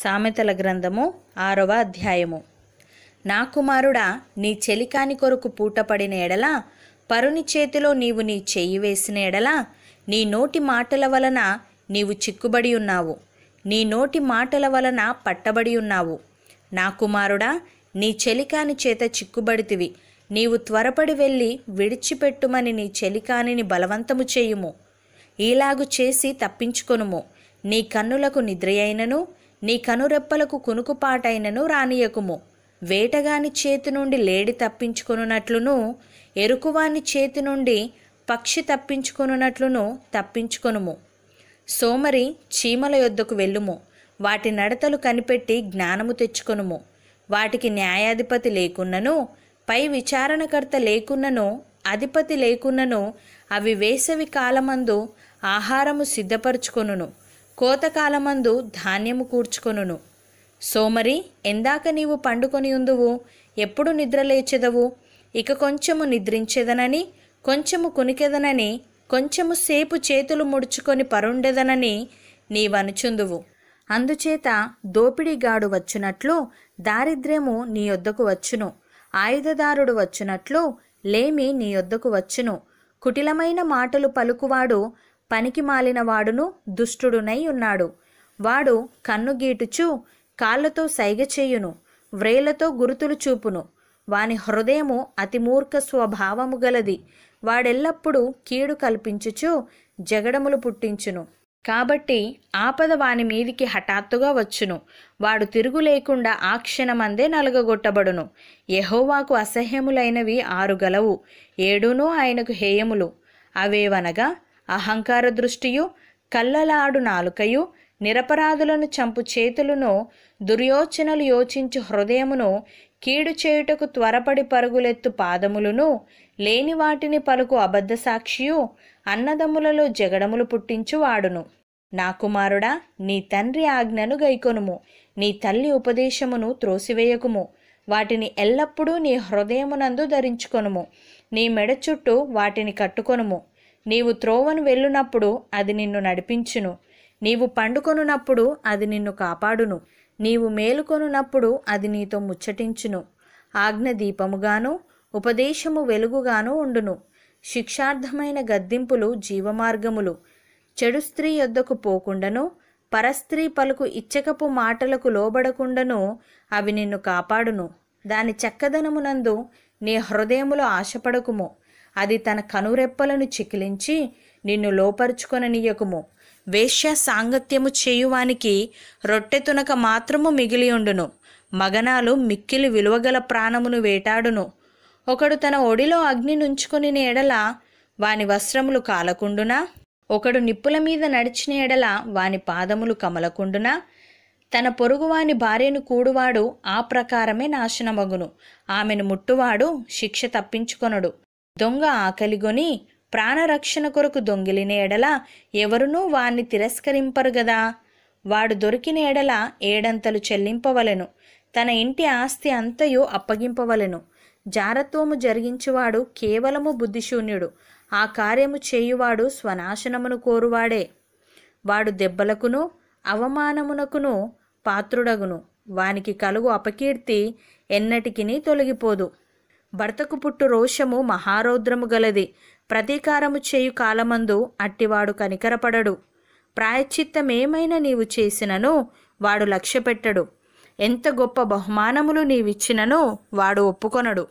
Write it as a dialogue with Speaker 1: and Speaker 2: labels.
Speaker 1: సామెతల గ్రంథము ఆరవ అధ్యాయము నా కుమారుడా నీ చెలికాని కొరకు పూటపడిన ఎడల పరుని చేతిలో నీవు నీ చెయ్యి వేసిన ఎడల నీ నోటి మాటల వలన నీవు చిక్కుబడి ఉన్నావు నీ నోటి మాటల వలన పట్టబడి ఉన్నావు నా కుమారుడా నీ చెలికాని చేత చిక్కుబడితివి నీవు త్వరపడి వెళ్ళి విడిచిపెట్టుమని నీ చెలికానిని బలవంతము చేయుము ఈలాగు చేసి తప్పించుకొనుము నీ కన్నులకు నిద్రయైనను నీ కనురెప్పలకు కునుకుపాటైనను రానియకుము వేటగాని చేతి నుండి లేడి తప్పించుకొనున్నట్లును ఎరుకువాని చేతి నుండి పక్షి తప్పించుకొనున్నట్లును తప్పించుకొనుము సోమరి చీమల యొద్దకు వెళ్ళుము వాటి నడతలు కనిపెట్టి జ్ఞానము తెచ్చుకొనుము వాటికి న్యాయాధిపతి లేకున్నను పై విచారణకర్త లేకున్నను అధిపతి లేకున్నను అవి వేసవి కాలమందు ఆహారము సిద్ధపరచుకొనును కోతకాలమందు ధాన్యము కూర్చుకొనును సోమరి ఎందాక నీవు పండుకొని ఉందువు ఎప్పుడు నిద్రలేచెదవు ఇక కొంచెము నిద్రించేదనని కొంచెము కునికెదనని కొంచెము సేపు చేతులు ముడుచుకొని పరుండెదనని నీవనుచుందువు అందుచేత దోపిడీగాడు వచ్చినట్లు దారిద్ర్యము నీ యొద్దకు వచ్చును ఆయుధదారుడు వచ్చినట్లు లేమి నీ యొద్దకు వచ్చును కుటిలమైన మాటలు పలుకువాడు పనికి మాలిన వాడును దుష్టుడునై ఉన్నాడు వాడు కన్ను గీటుచు కాళ్ళతో సైగ చేయును వ్రేలతో గురుతులు చూపును వాని హృదయము అతి మూర్ఖ స్వభావము గలది వాడెల్లప్పుడూ కీడు కల్పించుచు జగడములు పుట్టించును కాబట్టి ఆపద వాని మీదికి హఠాత్తుగా వచ్చును వాడు తిరుగు లేకుండా ఆ క్షణమందే నలగగొట్టబడును యహోవాకు అసహ్యములైనవి ఆరు గలవు ఏడునూ ఆయనకు హేయములు అవేవనగా అహంకార దృష్టియు కళ్ళలాడు నాలుకయు నిరపరాధులను చంపు చేతులను దుర్యోచనలు యోచించు హృదయమును కీడు చేయుటకు త్వరపడి పరుగులెత్తు పాదములను లేని వాటిని పలుకు అబద్ధ సాక్షియు అన్నదమ్ములలో జగడములు పుట్టించువాడును నా కుమారుడా నీ తండ్రి ఆజ్ఞను గైకొనుము నీ తల్లి ఉపదేశమును త్రోసివేయకుము వాటిని ఎల్లప్పుడూ నీ హృదయమునందు ధరించుకొనుము నీ మెడ చుట్టూ వాటిని కట్టుకొనుము నీవు త్రోవను వెళ్ళునప్పుడు అది నిన్ను నడిపించును నీవు పండుకొనున్నప్పుడు అది నిన్ను కాపాడును నీవు మేలుకొనున్నప్పుడు అది నీతో ముచ్చటించును ఆజ్ఞ దీపముగాను ఉపదేశము వెలుగుగాను ఉండును శిక్షార్థమైన గద్దింపులు జీవమార్గములు చెడు స్త్రీ యొద్దకు పోకుండాను పరస్త్రీ పలుకు ఇచ్చకపు మాటలకు లోబడకుండాను అవి నిన్ను కాపాడును దాని చక్కదనమునందు నీ హృదయములో ఆశపడకుము అది తన కనురెప్పలను చికిలించి నిన్ను లోపరుచుకొననియకుము వేశ్య సాంగత్యము చేయువానికి రొట్టె తునక మాత్రము మిగిలియుండును మగనాలు మిక్కిలి విలువగల ప్రాణమును వేటాడును ఒకడు తన ఒడిలో అగ్ని నుంచుకుని ఎడల వాని వస్త్రములు కాలకుండునా ఒకడు నిప్పుల మీద నడిచిన ఎడల వాని పాదములు కమలకుండునా తన పొరుగువాని భార్యను కూడువాడు ఆ ప్రకారమే నాశనమగును ఆమెను ముట్టువాడు శిక్ష తప్పించుకొనడు దొంగ ఆకలిగొని ప్రాణరక్షణ కొరకు దొంగిలిన ఎడల ఎవరునూ వాణ్ణి తిరస్కరింపరు గదా వాడు దొరికిన ఎడల ఏడంతలు చెల్లింపవలెను తన ఇంటి ఆస్తి అంతయు అప్పగింపవలెను జారత్వము జరిగించువాడు కేవలము బుద్ధిశూన్యుడు ఆ కార్యము చేయువాడు స్వనాశనమును కోరువాడే వాడు దెబ్బలకును అవమానమునకును పాత్రుడగును వానికి కలుగు అపకీర్తి ఎన్నటికినీ తొలగిపోదు భర్తకు పుట్టు రోషము మహారౌద్రము గలది ప్రతీకారము చేయు కాలమందు అట్టివాడు కనికరపడడు ప్రాయశ్చిత్తమేమైనా నీవు చేసినను వాడు లక్ష్యపెట్టడు ఎంత గొప్ప బహుమానములు నీవిచ్చినను వాడు ఒప్పుకొనడు